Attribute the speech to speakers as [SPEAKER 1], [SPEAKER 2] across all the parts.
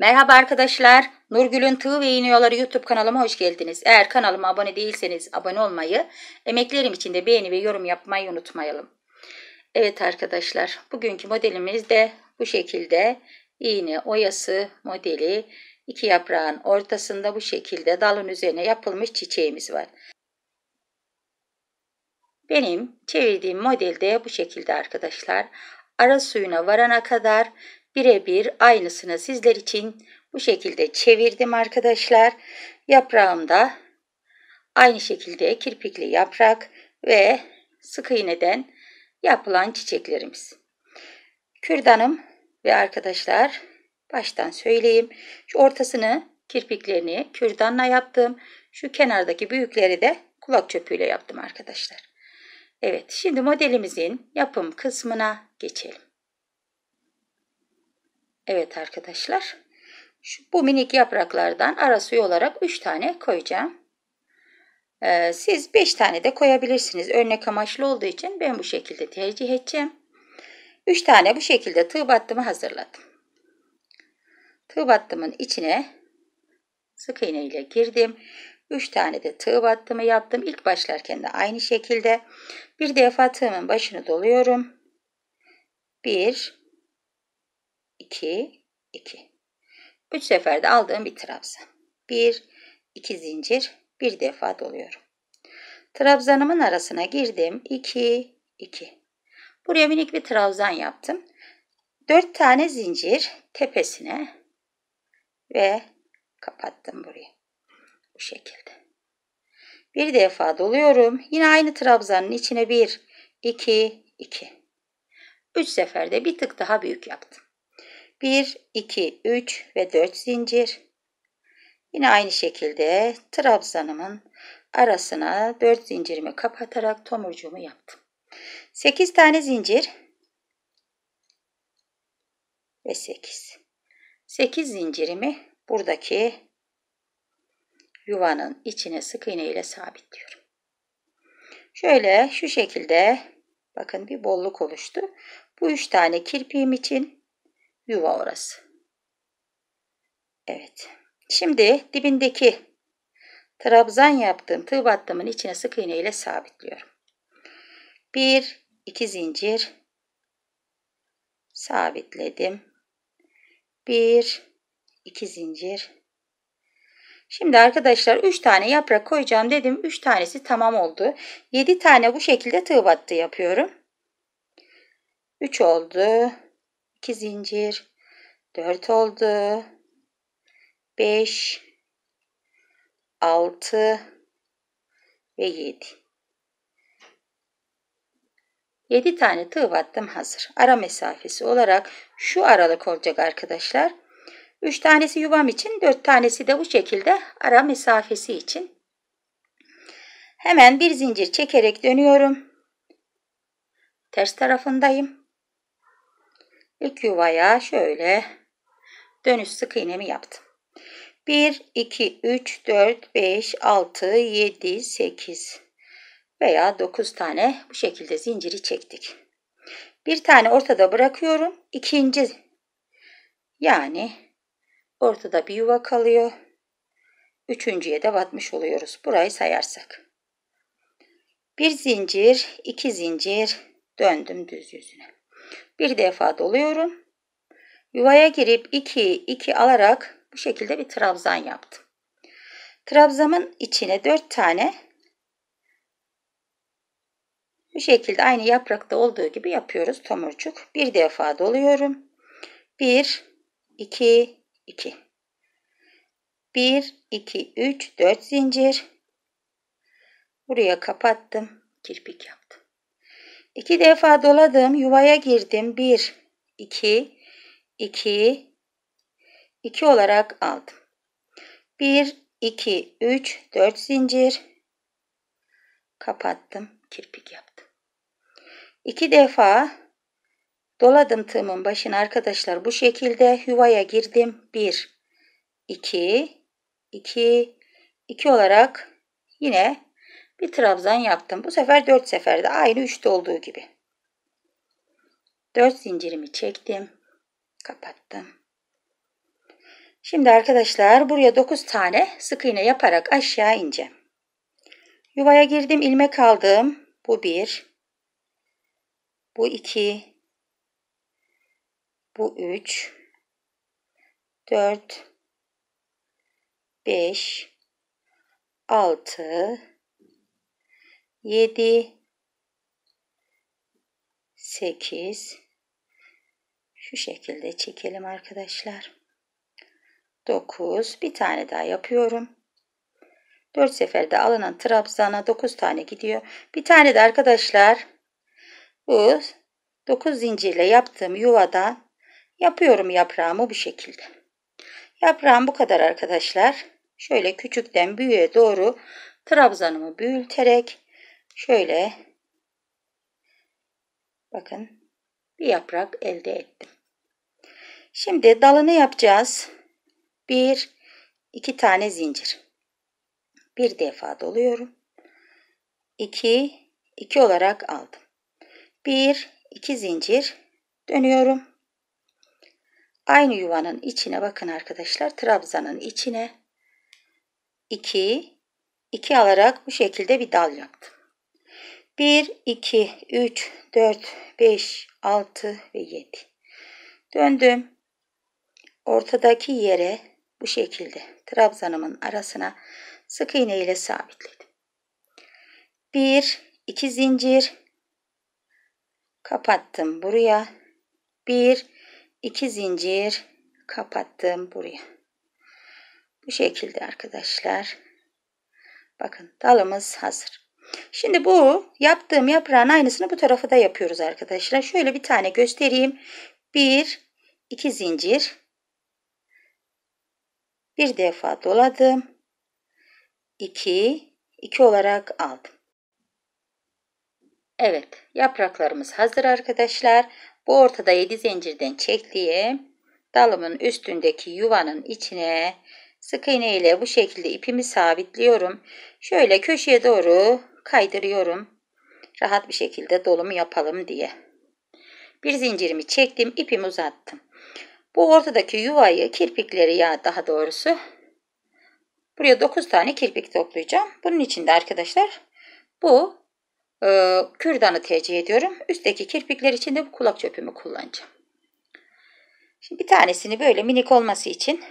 [SPEAKER 1] Merhaba arkadaşlar. Nurgül'ün Tığ ve İğniyorları YouTube kanalıma hoş geldiniz. Eğer kanalıma abone değilseniz abone olmayı, emeklerim için de beğeni ve yorum yapmayı unutmayalım. Evet arkadaşlar, bugünkü modelimiz de bu şekilde iğne oyası modeli iki yaprağın ortasında bu şekilde dalın üzerine yapılmış çiçeğimiz var. Benim çevirdiğim modelde bu şekilde arkadaşlar. Ara suyuna varana kadar birebir aynısını sizler için bu şekilde çevirdim arkadaşlar. Yaprağımda aynı şekilde kirpikli yaprak ve sık iğneden yapılan çiçeklerimiz. Kürdanım ve arkadaşlar baştan söyleyeyim. Şu ortasını kirpiklerini kürdanla yaptım. Şu kenardaki büyükleri de kulak çöpüyle yaptım arkadaşlar. Evet şimdi modelimizin yapım kısmına geçelim. Evet arkadaşlar. Şu, bu minik yapraklardan arası olarak 3 tane koyacağım. Ee, siz 5 tane de koyabilirsiniz. Örnek amaçlı olduğu için ben bu şekilde tercih edeceğim. 3 tane bu şekilde tığ battımı hazırladım. Tığ battımın içine sık iğne ile girdim. 3 tane de tığ battımı yaptım. İlk başlarken de aynı şekilde bir defa tığımın başını doluyorum. 1 2, 2. 3 seferde aldığım bir trabzan. 1, 2 zincir, bir defa doluyorum. Trabzanımın arasına girdim. 2, 2. Buraya minik bir trabzan yaptım. 4 tane zincir tepesine ve kapattım burayı. Bu şekilde. Bir defa doluyorum. Yine aynı trabzanın içine 1, 2, 2. 3 seferde bir tık daha büyük yaptım. 1, 2, 3 ve 4 zincir. Yine aynı şekilde trabzanımın arasına 4 zincirimi kapatarak tomurcuğumu yaptım. 8 tane zincir ve 8. 8 zincirimi buradaki yuvanın içine sık iğne ile sabitliyorum. Şöyle şu şekilde bakın bir bolluk oluştu. Bu üç tane kirpiğim için Yuva orası. Evet. Şimdi dibindeki trabzan yaptığım tığ battımın içine sık iğne ile sabitliyorum. 1 2 zincir sabitledim. 1 2 zincir Şimdi arkadaşlar 3 tane yaprak koyacağım dedim. 3 tanesi tamam oldu. 7 tane bu şekilde tığ battı yapıyorum. 3 oldu. 2 zincir 4 oldu 5 6 ve 7 7 tane tığ battım hazır ara mesafesi olarak şu aralık olacak arkadaşlar 3 tanesi yuvam için 4 tanesi de bu şekilde ara mesafesi için hemen bir zincir çekerek dönüyorum ters tarafındayım İlk yuvaya şöyle dönüş sık iğnemi yaptım. 1, 2, 3, 4, 5, 6, 7, 8 veya 9 tane bu şekilde zinciri çektik. Bir tane ortada bırakıyorum. İkinci yani ortada bir yuva kalıyor. Üçüncüye de batmış oluyoruz. Burayı sayarsak. Bir zincir, iki zincir döndüm düz yüzüne. Bir defa doluyorum. Yuvaya girip 2 2 alarak bu şekilde bir trabzan yaptım. Trabzanın içine 4 tane bu şekilde aynı yaprakta olduğu gibi yapıyoruz tomurcuk. Bir defa doluyorum. 1 2 2 1 2 3 4 zincir. Buraya kapattım. Kirpik yaptım. İki defa doladım, yuvaya girdim. Bir, iki, iki, iki olarak aldım. Bir, iki, üç, dört zincir. Kapattım, kirpik yaptım. İki defa doladım tığımın başına arkadaşlar. Bu şekilde yuvaya girdim. Bir, iki, iki, iki olarak yine bir trabzan yaptım. Bu sefer 4 seferde aynı 3'te olduğu gibi. 4 zincirimi çektim. Kapattım. Şimdi arkadaşlar buraya 9 tane sık iğne yaparak aşağı ineceğim. Yuvaya girdim, ilmek aldım. Bu 1. Bu 2. Bu 3. 4 5 6 7 8 şu şekilde çekelim arkadaşlar. 9 bir tane daha yapıyorum. 4 seferde alınan trabzana 9 tane gidiyor. Bir tane de arkadaşlar bu 9 zincirle yaptığım yuvadan yapıyorum yaprağımı bu şekilde. Yaprağım bu kadar arkadaşlar. Şöyle küçükten büyüğe doğru trabzanımı büyüterek şöyle bakın bir yaprak elde ettim. Şimdi dalını yapacağız. Bir, iki tane zincir. Bir defa doluyorum. İki iki olarak aldım. Bir iki zincir dönüyorum. Aynı yuvanın içine bakın arkadaşlar. Trabzanın içine 2 iki alarak bu şekilde bir dal yaptım. 1, 2, 3, 4, 5, 6 ve 7. Döndüm. Ortadaki yere bu şekilde trabzanımın arasına sık iğne ile sabitledim. 1, 2 zincir kapattım buraya. 1, 2 zincir kapattım buraya. Bu şekilde arkadaşlar. Bakın dalımız hazır. Şimdi bu yaptığım yaprağın aynısını bu tarafı da yapıyoruz arkadaşlar. Şöyle bir tane göstereyim. Bir, iki zincir. Bir defa doladım. 2 iki olarak aldım. Evet, yapraklarımız hazır arkadaşlar. Bu ortada 7 zincirden çektiğim dalımın üstündeki yuvanın içine sık iğne ile bu şekilde ipimi sabitliyorum. Şöyle köşeye doğru kaydırıyorum. Rahat bir şekilde dolumu yapalım diye. Bir zincirimi çektim, ipimi uzattım. Bu ortadaki yuvayı, kirpikleri ya daha doğrusu buraya 9 tane kirpik toplayacağım. Bunun için de arkadaşlar bu e, kürdanı tercih ediyorum. Üstteki kirpikler için de bu kulak çöpümü kullanacağım. Şimdi bir tanesini böyle minik olması için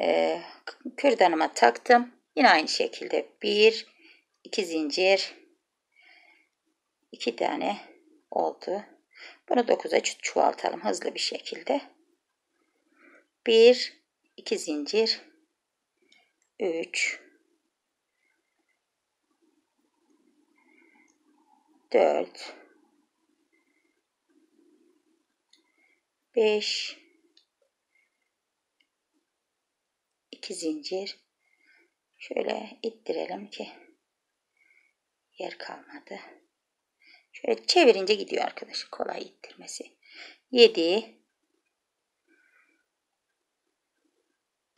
[SPEAKER 1] e, kürdanıma taktım. Yine aynı şekilde 1, 2 zincir, 2 tane oldu. Bunu 9'a çoğaltalım hızlı bir şekilde. 1, 2 zincir, 3, 4, 5, 2 zincir, Şöyle ittirelim ki yer kalmadı. Şöyle çevirince gidiyor arkadaşlar. Kolay ittirmesi. 7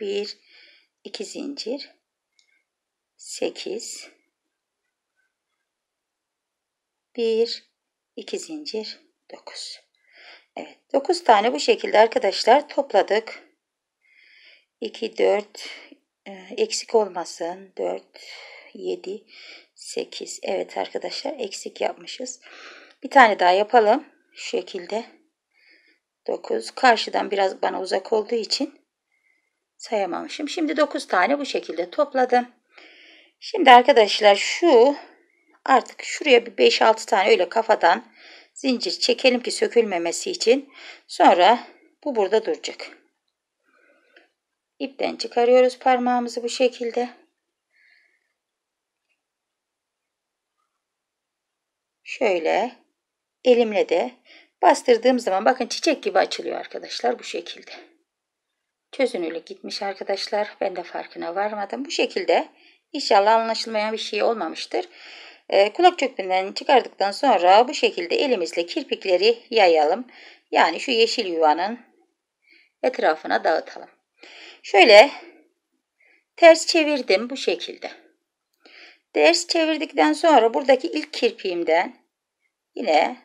[SPEAKER 1] 1 2 zincir 8 1 2 zincir 9 Evet 9 tane bu şekilde arkadaşlar topladık. 2 4 ee, eksik olmasın. 4, 7, 8. Evet arkadaşlar eksik yapmışız. Bir tane daha yapalım. Şu şekilde. 9. Karşıdan biraz bana uzak olduğu için sayamamışım. Şimdi 9 tane bu şekilde topladım. Şimdi arkadaşlar şu artık şuraya bir 5-6 tane öyle kafadan zincir çekelim ki sökülmemesi için. Sonra bu burada duracak. İpten çıkarıyoruz parmağımızı bu şekilde. Şöyle elimle de bastırdığım zaman bakın çiçek gibi açılıyor arkadaşlar bu şekilde. Çözünürlük gitmiş arkadaşlar. Ben de farkına varmadım. Bu şekilde inşallah anlaşılmayan bir şey olmamıştır. E, kulak çöpünden çıkardıktan sonra bu şekilde elimizle kirpikleri yayalım. Yani şu yeşil yuvanın etrafına dağıtalım. Şöyle ters çevirdim bu şekilde. Ters çevirdikten sonra buradaki ilk kirpiğimden yine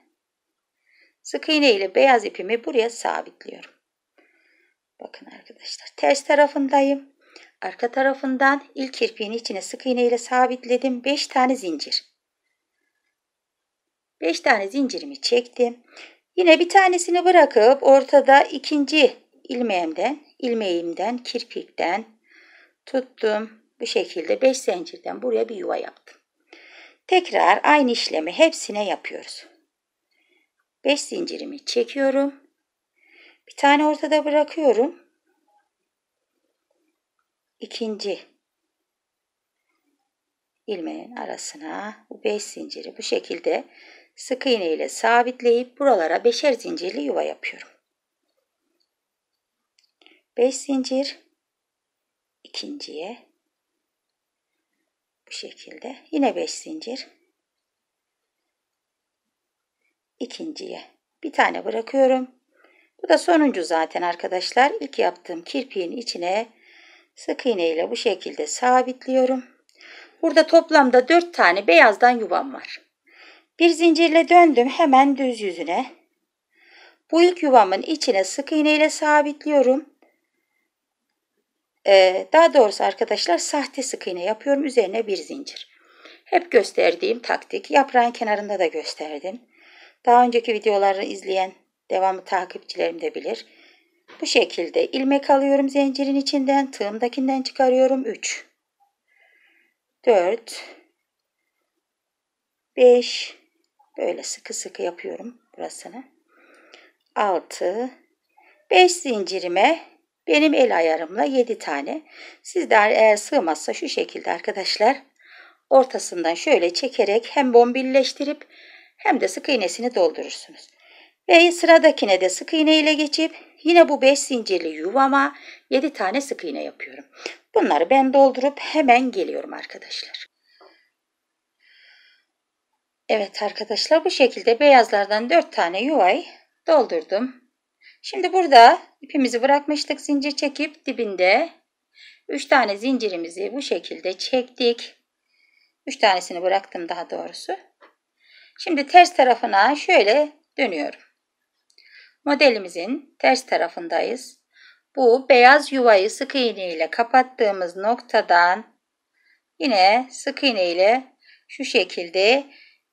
[SPEAKER 1] sık iğne ile beyaz ipimi buraya sabitliyorum. Bakın arkadaşlar ters tarafındayım. Arka tarafından ilk kirpiğin içine sık iğne ile sabitledim. 5 tane zincir. 5 tane zincirimi çektim. Yine bir tanesini bırakıp ortada ikinci ilmeğimden ilmeğimden, kirpikten tuttum. Bu şekilde 5 zincirden buraya bir yuva yaptım. Tekrar aynı işlemi hepsine yapıyoruz. 5 zincirimi çekiyorum. Bir tane ortada bırakıyorum. İkinci ilmeğin arasına bu 5 zinciri bu şekilde sık iğne ile sabitleyip buralara beşer zincirli yuva yapıyorum. 5 zincir ikinciye bu şekilde yine 5 zincir ikinciye bir tane bırakıyorum bu da sonuncu zaten arkadaşlar İlk yaptığım kirpiğin içine sık iğne ile bu şekilde sabitliyorum burada toplamda 4 tane beyazdan yuvam var bir zincirle döndüm hemen düz yüzüne bu ilk yuvamın içine sık iğne ile sabitliyorum ee, daha doğrusu arkadaşlar sahte sık iğne yapıyorum. Üzerine bir zincir. Hep gösterdiğim taktik. Yaprağın kenarında da gösterdim. Daha önceki videoları izleyen devamlı takipçilerim de bilir. Bu şekilde ilmek alıyorum zincirin içinden. Tığımdakinden çıkarıyorum. 3 4 5 böyle sıkı sıkı yapıyorum burasını. 6 5 zincirime benim el ayarımla 7 tane. Sizler eğer sığmazsa şu şekilde arkadaşlar ortasından şöyle çekerek hem bombilleştirip hem de sık iğnesini doldurursunuz. Ve sıradakine de sık iğne ile geçip yine bu 5 zincirli yuvama 7 tane sık iğne yapıyorum. Bunları ben doldurup hemen geliyorum arkadaşlar. Evet arkadaşlar bu şekilde beyazlardan 4 tane yuvayı doldurdum. Şimdi burada ipimizi bırakmıştık zincir çekip dibinde 3 tane zincirimizi bu şekilde çektik. 3 tanesini bıraktım daha doğrusu. Şimdi ters tarafına şöyle dönüyorum. Modelimizin ters tarafındayız. Bu beyaz yuvayı sık iğne ile kapattığımız noktadan yine sık iğne ile şu şekilde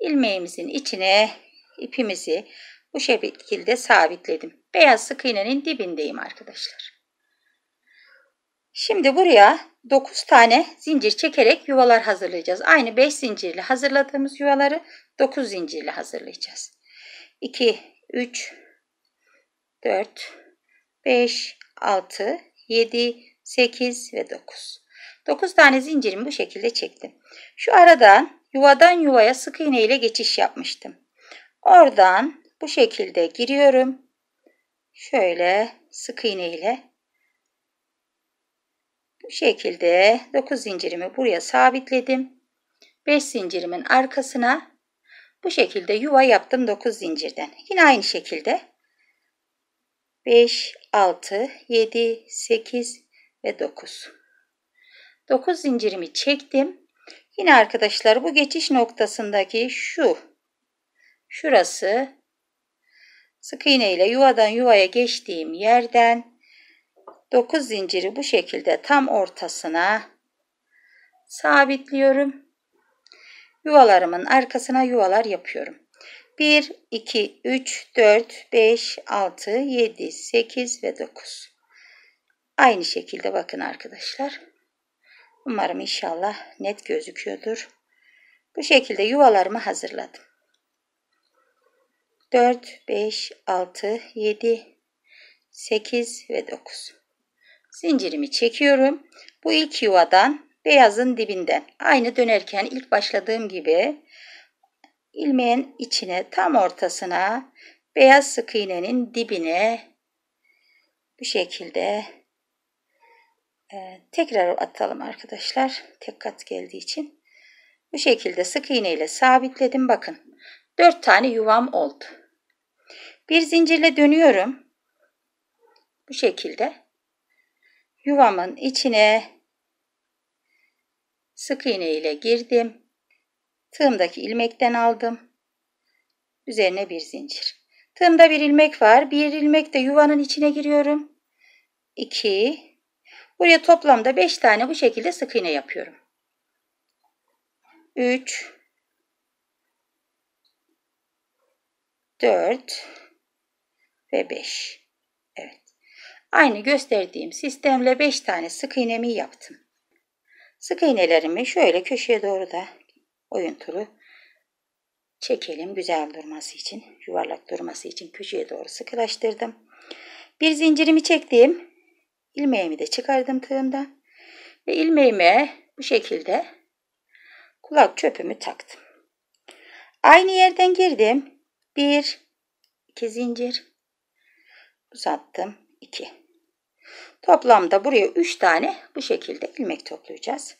[SPEAKER 1] ilmeğimizin içine ipimizi bu şekilde sabitledim. Beyaz sık iğnenin dibindeyim arkadaşlar. Şimdi buraya 9 tane zincir çekerek yuvalar hazırlayacağız. Aynı 5 zincirli hazırladığımız yuvaları 9 zincirli hazırlayacağız. 2, 3, 4, 5, 6, 7, 8 ve 9. 9 tane zincirimi bu şekilde çektim. Şu aradan yuvadan yuvaya sık iğne ile geçiş yapmıştım. Oradan bu şekilde giriyorum. Şöyle sık iğne ile bu şekilde 9 zincirimi buraya sabitledim. 5 zincirimin arkasına bu şekilde yuva yaptım 9 zincirden. Yine aynı şekilde 5, 6, 7, 8 ve 9. 9 zincirimi çektim. Yine arkadaşlar bu geçiş noktasındaki şu şurası Sık iğne ile yuvadan yuvaya geçtiğim yerden 9 zinciri bu şekilde tam ortasına sabitliyorum. Yuvalarımın arkasına yuvalar yapıyorum. 1, 2, 3, 4, 5, 6, 7, 8 ve 9. Aynı şekilde bakın arkadaşlar. Umarım inşallah net gözüküyordur. Bu şekilde yuvalarımı hazırladım. 4, 5, 6, 7, 8 ve 9. Zincirimi çekiyorum. Bu ilk yuvadan beyazın dibinden aynı dönerken ilk başladığım gibi ilmeğin içine tam ortasına beyaz sık iğnenin dibine bu şekilde e, tekrar atalım arkadaşlar. Tek kat geldiği için. Bu şekilde sık iğne ile sabitledim. Bakın 4 tane yuvam oldu. Bir zincirle dönüyorum. Bu şekilde. Yuvamın içine sık iğne ile girdim. Tığımdaki ilmekten aldım. Üzerine bir zincir. Tığımda bir ilmek var. Bir ilmek de yuvanın içine giriyorum. 2 Buraya toplamda 5 tane bu şekilde sık iğne yapıyorum. 3 4 ve 5. Evet. Aynı gösterdiğim sistemle 5 tane sık iğnemi yaptım. Sık iğnelerimi şöyle köşeye doğru da oyun turu çekelim güzel durması için, yuvarlak durması için köşeye doğru sıkılaştırdım. Bir zincirimi çektim. ilmeğimi de çıkardım tığımdan ve ilmeğime bu şekilde kulak çöpümü taktım. Aynı yerden girdim. 1 2 zincir uzattım 2 toplamda buraya 3 tane bu şekilde ilmek toplayacağız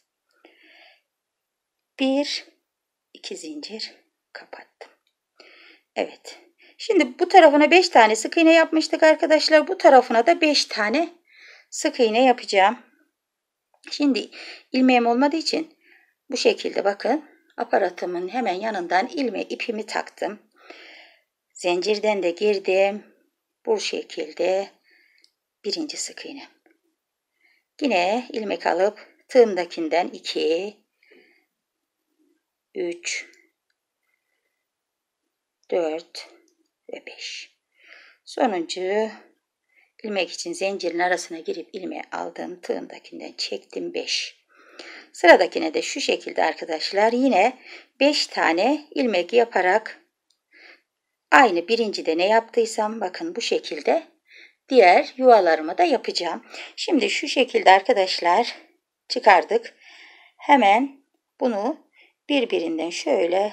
[SPEAKER 1] 1 2 zincir kapattım Evet şimdi bu tarafına 5 tane sık iğne yapmıştık arkadaşlar bu tarafına da 5 tane sık iğne yapacağım şimdi ilmeğim olmadığı için bu şekilde bakın aparatımın hemen yanından ilme ipimi taktım Zincirden de girdim. Bu şekilde birinci sık iğne. Yine ilmek alıp tığımdakinden 2 3 4 ve 5. Sonuncu ilmek için zincirin arasına girip ilmeği aldım. Tığımdakinden çektim 5. Sıradakine de şu şekilde arkadaşlar yine 5 tane ilmek yaparak Aynı birincide ne yaptıysam bakın bu şekilde diğer yuvalarımı da yapacağım. Şimdi şu şekilde arkadaşlar çıkardık. Hemen bunu birbirinden şöyle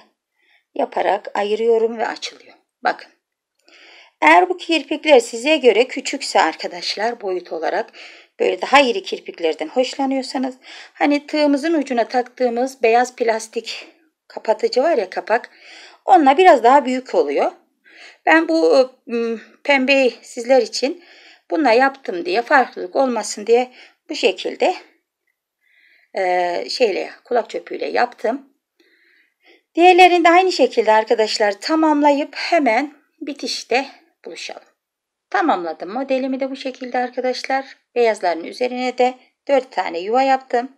[SPEAKER 1] yaparak ayırıyorum ve açılıyor. Bakın. Eğer bu kirpikler size göre küçükse arkadaşlar boyut olarak böyle daha iri kirpiklerden hoşlanıyorsanız hani tığımızın ucuna taktığımız beyaz plastik kapatıcı var ya kapak onunla biraz daha büyük oluyor. Ben bu e, pembeyi sizler için buna yaptım diye farklılık olmasın diye bu şekilde e, şeyle kulak çöpüyle yaptım. Diğerlerini de aynı şekilde arkadaşlar tamamlayıp hemen bitişte buluşalım. Tamamladım modelimi de bu şekilde arkadaşlar. Beyazların üzerine de 4 tane yuva yaptım.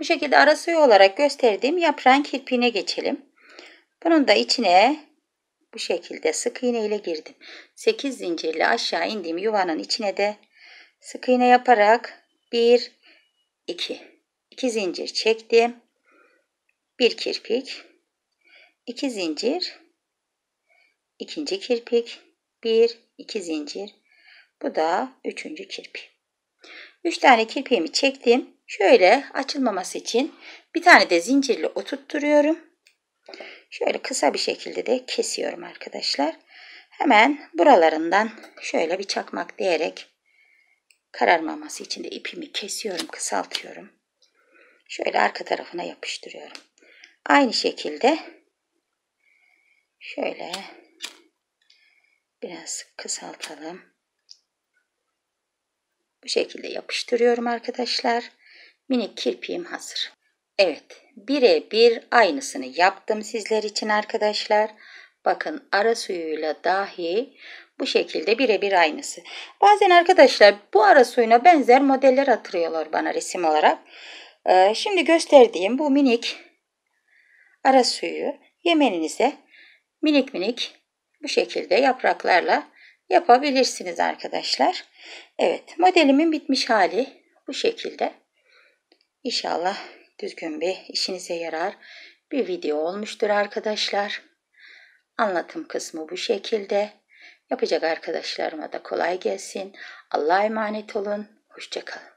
[SPEAKER 1] Bu şekilde arası olarak gösterdiğim yaprağın kirpiğine geçelim. Bunun da içine bu şekilde sık iğne ile girdim. 8 zincirle aşağı indiğim yuvanın içine de sık iğne yaparak 1 2 2 zincir çektim. 1 kirpik 2 zincir ikinci kirpik 1 2 zincir bu da üçüncü kirpik 3 Üç tane kirpiğimi çektim şöyle açılmaması için bir tane de zincirle oturtturuyorum Şöyle kısa bir şekilde de kesiyorum arkadaşlar. Hemen buralarından şöyle bir çakmak diyerek kararmaması için de ipimi kesiyorum, kısaltıyorum. Şöyle arka tarafına yapıştırıyorum. Aynı şekilde şöyle biraz kısaltalım. Bu şekilde yapıştırıyorum arkadaşlar. Minik kirpiğim hazır. Evet, birebir aynısını yaptım sizler için arkadaşlar. Bakın ara suyuyla dahi bu şekilde birebir aynısı. Bazen arkadaşlar bu ara suyuna benzer modeller atırıyorlar bana resim olarak. Ee, şimdi gösterdiğim bu minik ara suyu yemeninize minik minik bu şekilde yapraklarla yapabilirsiniz arkadaşlar. Evet modelimin bitmiş hali bu şekilde. İnşallah düzgün bir işinize yarar bir video olmuştur arkadaşlar. Anlatım kısmı bu şekilde. Yapacak arkadaşlarıma da kolay gelsin. Allah'a emanet olun. Hoşçakalın.